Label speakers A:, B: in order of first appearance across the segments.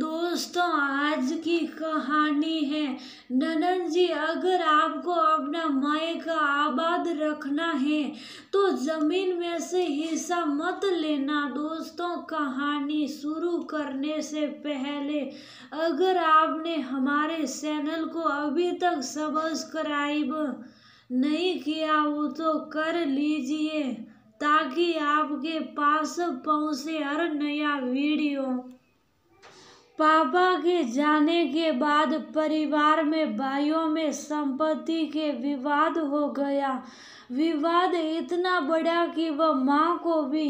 A: दोस्तों आज की कहानी है ननन जी अगर आपको अपना का आबाद रखना है तो ज़मीन में से हिस्सा मत लेना दोस्तों कहानी शुरू करने से पहले अगर आपने हमारे चैनल को अभी तक सब्सक्राइब नहीं किया वो तो कर लीजिए ताकि आपके पास पहुँचे हर नया वीडियो पापा के जाने के बाद परिवार में भाइयों में संपत्ति के विवाद हो गया विवाद इतना बड़ा कि वह माँ को भी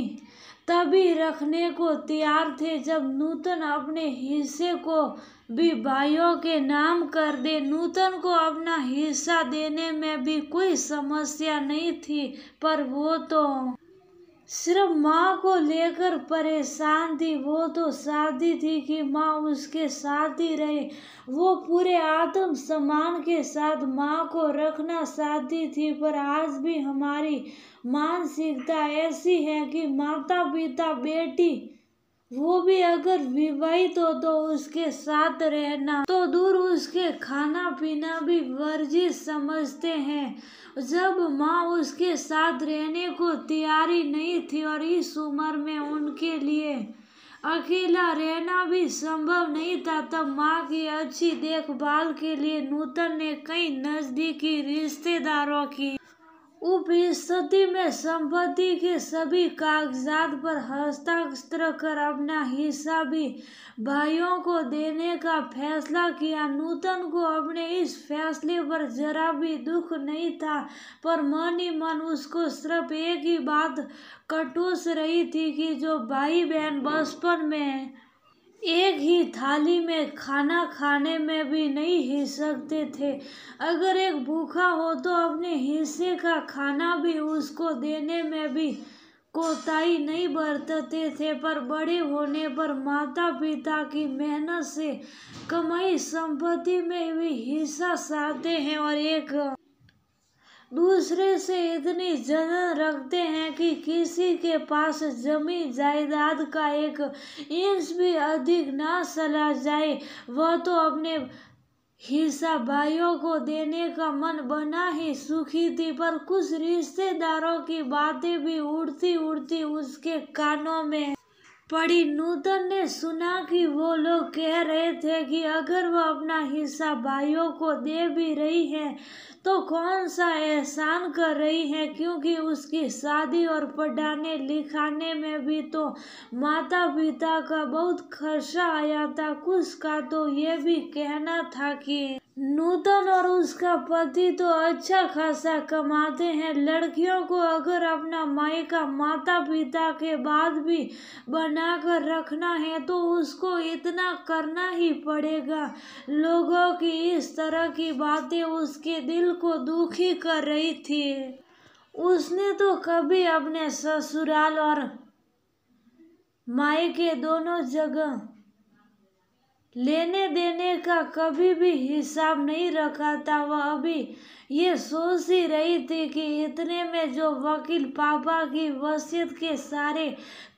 A: तभी रखने को तैयार थे जब नूतन अपने हिस्से को भी भाइयों के नाम कर दे नूतन को अपना हिस्सा देने में भी कोई समस्या नहीं थी पर वो तो सिर्फ माँ को लेकर परेशान थी वो तो शादी थी कि माँ उसके साथ ही रहे वो पूरे आत्म सम्मान के साथ माँ को रखना शादी थी पर आज भी हमारी मानसिकता ऐसी है कि माता पिता बेटी वो भी अगर विवाहित हो तो उसके साथ रहना तो दूर उसके खाना पीना भी वर्जिश समझते हैं जब माँ उसके साथ रहने को तैयारी नहीं थी और इस उम्र में उनके लिए अकेला रहना भी संभव नहीं था तब माँ की अच्छी देखभाल के लिए नूतन ने कई नज़दीकी रिश्तेदारों की उपस्थिति में संपत्ति के सभी कागजात पर हस्ताक्षर कर अपना हिस्सा भी भाइयों को देने का फैसला किया नूतन को अपने इस फैसले पर जरा भी दुख नहीं था पर मन ही मन उसको सिर्फ एक ही बात कटूस रही थी कि जो भाई बहन बचपन में एक ही थाली में खाना खाने में भी नहीं सकते थे अगर एक भूखा हो तो अपने हिस्से का खाना भी उसको देने में भी कोताही नहीं बरतते थे पर बड़े होने पर माता पिता की मेहनत से कमाई संपत्ति में भी हिस्सा साधते हैं और एक दूसरे से इतनी जलन रखते हैं कि किसी के पास जमी जायदाद का एक इंच भी अधिक ना चला जाए वह तो अपने हिस्सा भाइयों को देने का मन बना ही सुखी थी पर कुछ रिश्तेदारों की बातें भी उड़ती उड़ती उसके कानों में पड़ी नूतन ने सुना कि वो लोग कह रहे थे कि अगर वह अपना हिस्सा भाइयों को दे भी रही है तो कौन सा एहसान कर रही है क्योंकि उसकी शादी और पढ़ाने लिखाने में भी तो माता पिता का बहुत खर्चा आया था कुछ का तो ये भी कहना था कि नूतन और उसका पति तो अच्छा खासा कमाते हैं लड़कियों को अगर अपना माई का माता पिता के बाद भी बना कर रखना है तो उसको इतना करना ही पड़ेगा लोगों की इस तरह की बातें उसके दिल को दुखी कर रही थी उसने तो कभी अपने ससुराल और के दोनों जगह लेने देने का कभी भी हिसाब नहीं रखा था वह अभी ये सोच ही रही थी कि इतने में जो वकील पापा की वसीयत के सारे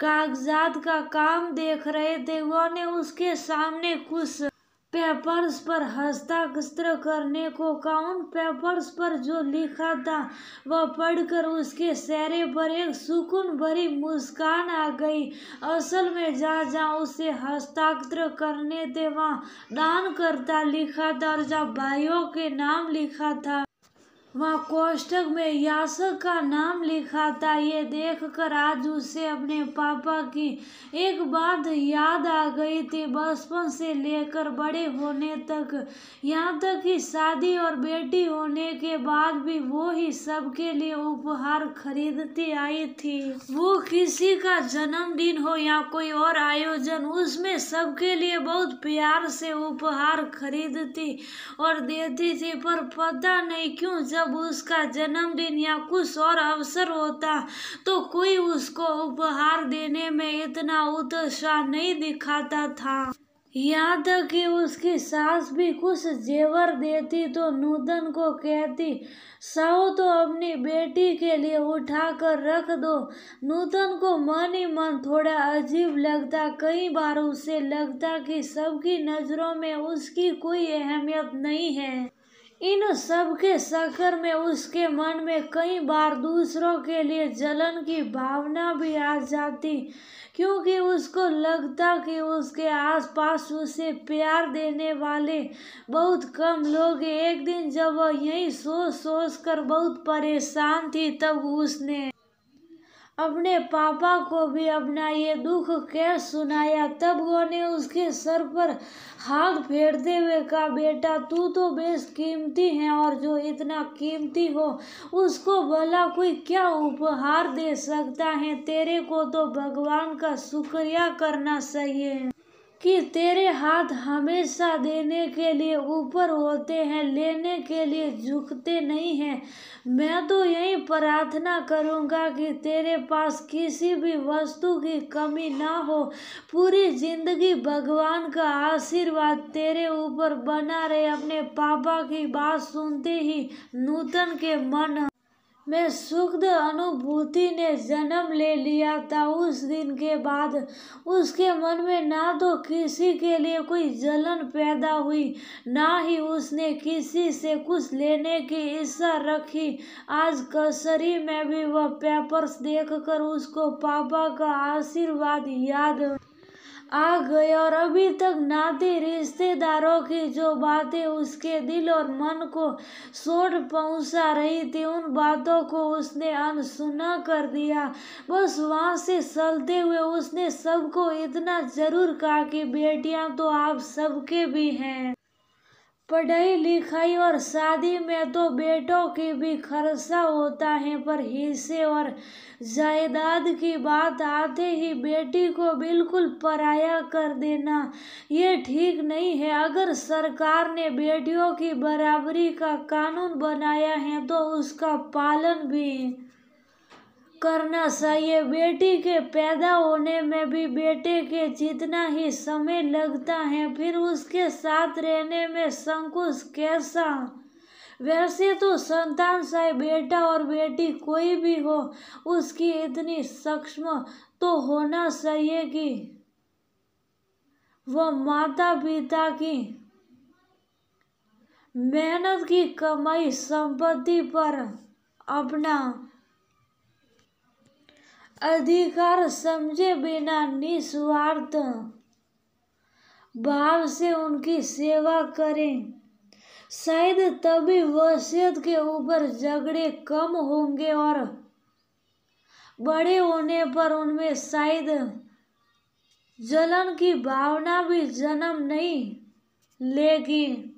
A: कागजात का काम देख रहे थे उन्होंने उसके सामने कुछ पेपर्स पर हस्ताक्षर करने को काउन पेपर्स पर जो लिखा था वह पढ़कर उसके चेहरे पर एक सुकून भरी मुस्कान आ गई असल में जा जा उसे हस्ताक्षर करने दे वहाँ दान करता लिखा था और जब भाइयों के नाम लिखा था वह कोष्टक में यासक का नाम लिखा था ये देखकर आज उसे अपने पापा की एक बात याद आ गई थी बचपन से लेकर बड़े होने तक यहाँ तक कि शादी और बेटी होने के बाद भी वो ही सबके लिए उपहार खरीदती आई थी वो किसी का जन्मदिन हो या कोई और आयोजन उसमें सबके लिए बहुत प्यार से उपहार खरीदती और देती थी पर पता नहीं क्यों जब जब उसका जन्मदिन या कुछ और अवसर होता तो कोई उसको उपहार देने में इतना उत्साह नहीं दिखाता था यहाँ तक कि उसकी सास भी कुछ जेवर देती तो नूतन को कहती साहु तो अपनी बेटी के लिए उठा कर रख दो नूतन को मन ही मन थोड़ा अजीब लगता कई बार उसे लगता कि सबकी नज़रों में उसकी कोई अहमियत नहीं है इन सब के चक्कर में उसके मन में कई बार दूसरों के लिए जलन की भावना भी आ जाती क्योंकि उसको लगता कि उसके आसपास उसे प्यार देने वाले बहुत कम लोग एक दिन जब वह यही सोच सोच कर बहुत परेशान थी तब उसने अपने पापा को भी अपना ये दुख कह सुनाया तब उन्होंने उसके सर पर हाथ फेरते हुए कहा बेटा तू तो बेस कीमती है और जो इतना कीमती हो उसको भला कोई क्या उपहार दे सकता है तेरे को तो भगवान का शुक्रिया करना चाहिए कि तेरे हाथ हमेशा देने के लिए ऊपर होते हैं लेने के लिए झुकते नहीं हैं मैं तो यही प्रार्थना करूँगा कि तेरे पास किसी भी वस्तु की कमी ना हो पूरी ज़िंदगी भगवान का आशीर्वाद तेरे ऊपर बना रहे अपने पापा की बात सुनते ही नूतन के मन में सुखद अनुभूति ने जन्म ले लिया था उस दिन के बाद उसके मन में ना तो किसी के लिए कोई जलन पैदा हुई ना ही उसने किसी से कुछ लेने की इच्छा रखी आज कसरी में भी वह पेपर्स देखकर उसको पापा का आशीर्वाद याद आ गए और अभी तक नाते रिश्तेदारों की जो बातें उसके दिल और मन को सोट पहुंचा रही थी उन बातों को उसने अनसुना कर दिया बस वहाँ से चलते हुए उसने सबको इतना ज़रूर कहा कि बेटियाँ तो आप सबके भी हैं पढ़ाई लिखाई और शादी में तो बेटों की भी खर्चा होता है पर हिस्से और जायदाद की बात आते ही बेटी को बिल्कुल पराया कर देना ये ठीक नहीं है अगर सरकार ने बेटियों की बराबरी का कानून बनाया है तो उसका पालन भी करना चाहिए बेटी के पैदा होने में भी बेटे के जितना ही समय लगता है फिर उसके साथ रहने में संकोच कैसा वैसे तो संतान चाहे बेटा और बेटी कोई भी हो उसकी इतनी सक्षम तो होना चाहिए कि वह माता पिता की मेहनत की कमाई संपत्ति पर अपना अधिकार समझे बिना निस्वार्थ भाव से उनकी सेवा करें शायद तभी वसीयत के ऊपर झगड़े कम होंगे और बड़े होने पर उनमें शायद जलन की भावना भी जन्म नहीं लेगी